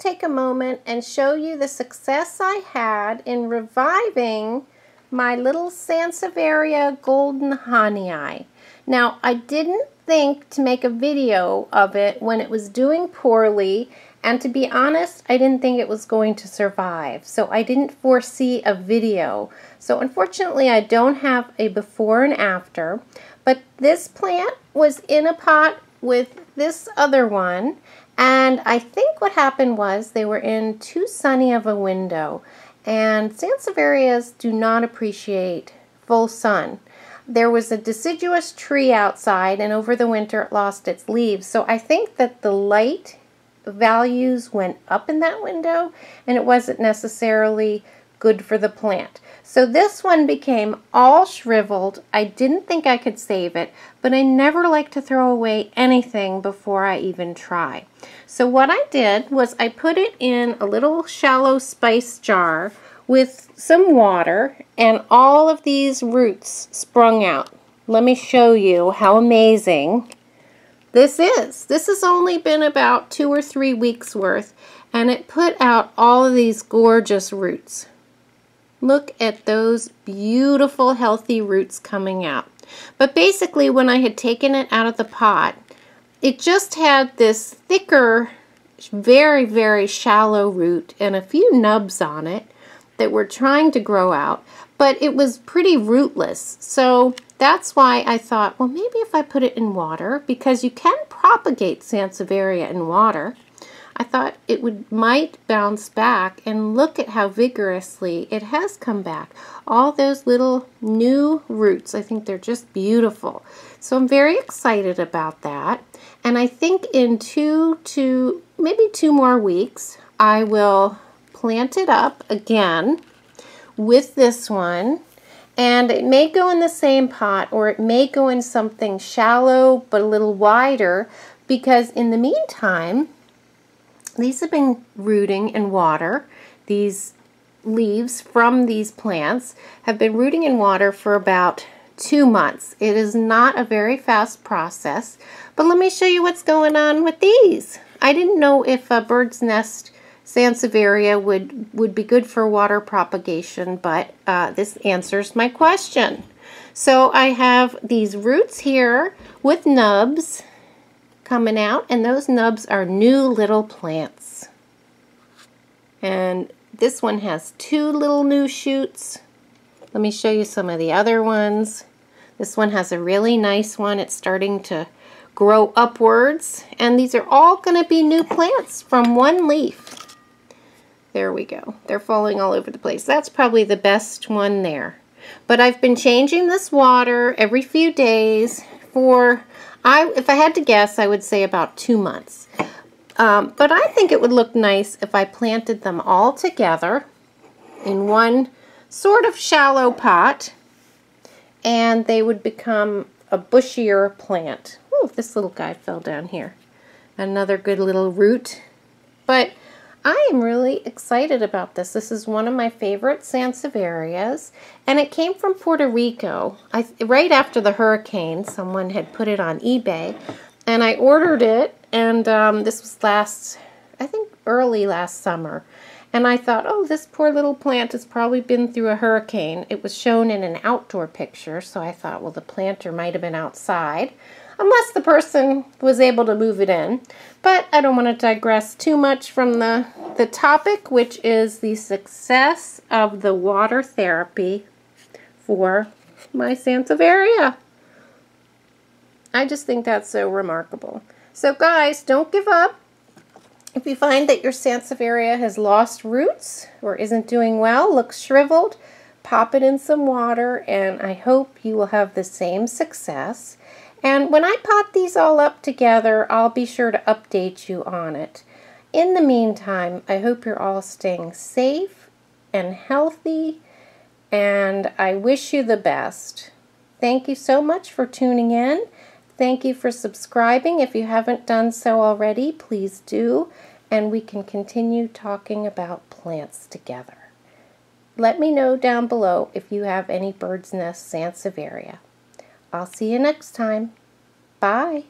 take a moment and show you the success I had in reviving my little Sansevieria golden Honeyeye. Now, I didn't think to make a video of it when it was doing poorly, and to be honest, I didn't think it was going to survive, so I didn't foresee a video. So unfortunately, I don't have a before and after, but this plant was in a pot with this other one, and I think what happened was they were in too sunny of a window, and sansevierias do not appreciate full sun. There was a deciduous tree outside, and over the winter it lost its leaves. So I think that the light values went up in that window, and it wasn't necessarily good for the plant. So this one became all shriveled. I didn't think I could save it, but I never like to throw away anything before I even try. So what I did was I put it in a little shallow spice jar with some water and all of these roots sprung out. Let me show you how amazing this is. This has only been about two or three weeks worth and it put out all of these gorgeous roots. Look at those beautiful healthy roots coming out. But basically when I had taken it out of the pot, it just had this thicker, very, very shallow root and a few nubs on it that were trying to grow out, but it was pretty rootless. So that's why I thought, well, maybe if I put it in water, because you can propagate Sansevieria in water, I thought it would might bounce back and look at how vigorously it has come back. All those little new roots, I think they're just beautiful. So I'm very excited about that. And I think in two to maybe two more weeks, I will plant it up again with this one and it may go in the same pot or it may go in something shallow but a little wider because in the meantime these have been rooting in water. These leaves from these plants have been rooting in water for about two months. It is not a very fast process, but let me show you what's going on with these. I didn't know if a bird's nest Sansevieria would, would be good for water propagation, but uh, this answers my question. So I have these roots here with nubs coming out and those nubs are new little plants. And this one has two little new shoots. Let me show you some of the other ones. This one has a really nice one. It's starting to grow upwards. And these are all going to be new plants from one leaf. There we go. They're falling all over the place. That's probably the best one there. But I've been changing this water every few days for I, if I had to guess, I would say about two months. Um, but I think it would look nice if I planted them all together in one sort of shallow pot and they would become a bushier plant. Oh, this little guy fell down here. Another good little root. But I am really excited about this. This is one of my favorite Sansevierias, and it came from Puerto Rico. I, right after the hurricane, someone had put it on eBay, and I ordered it, and um, this was last, I think early last summer. And I thought, oh, this poor little plant has probably been through a hurricane. It was shown in an outdoor picture, so I thought, well, the planter might have been outside unless the person was able to move it in. But I don't want to digress too much from the, the topic, which is the success of the water therapy for my Sansevieria. I just think that's so remarkable. So guys, don't give up. If you find that your Sansevieria has lost roots or isn't doing well, looks shriveled, pop it in some water and I hope you will have the same success and when I pot these all up together, I'll be sure to update you on it. In the meantime, I hope you're all staying safe and healthy, and I wish you the best. Thank you so much for tuning in. Thank you for subscribing. If you haven't done so already, please do, and we can continue talking about plants together. Let me know down below if you have any bird's nest sansevieria. I'll see you next time. Bye.